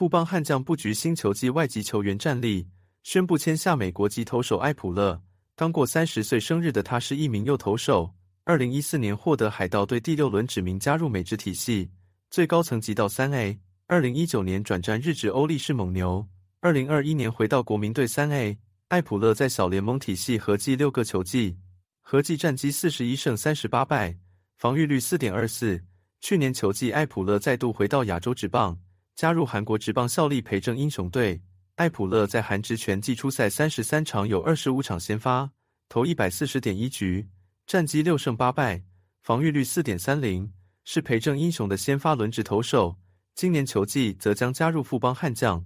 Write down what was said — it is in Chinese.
富邦悍将布局新球季外籍球员战力，宣布签下美国籍投手艾普勒。刚过三十岁生日的他是一名右投手，二零一四年获得海盗队第六轮指名加入美职体系，最高层级到三 A。二零一九年转战日职欧力士蒙牛，二零二一年回到国民队三 A。艾普勒在小联盟体系合计六个球季，合计战绩四十一胜三十八败，防御率四点二四。去年球季艾普勒再度回到亚洲职棒。加入韩国职棒效力培正英雄队，艾普勒在韩职全季出赛三十三场，有二十五场先发，投一百四十点一局，战绩六胜八败，防御率四点三零，是培正英雄的先发轮值投手。今年球季则将加入富邦悍将。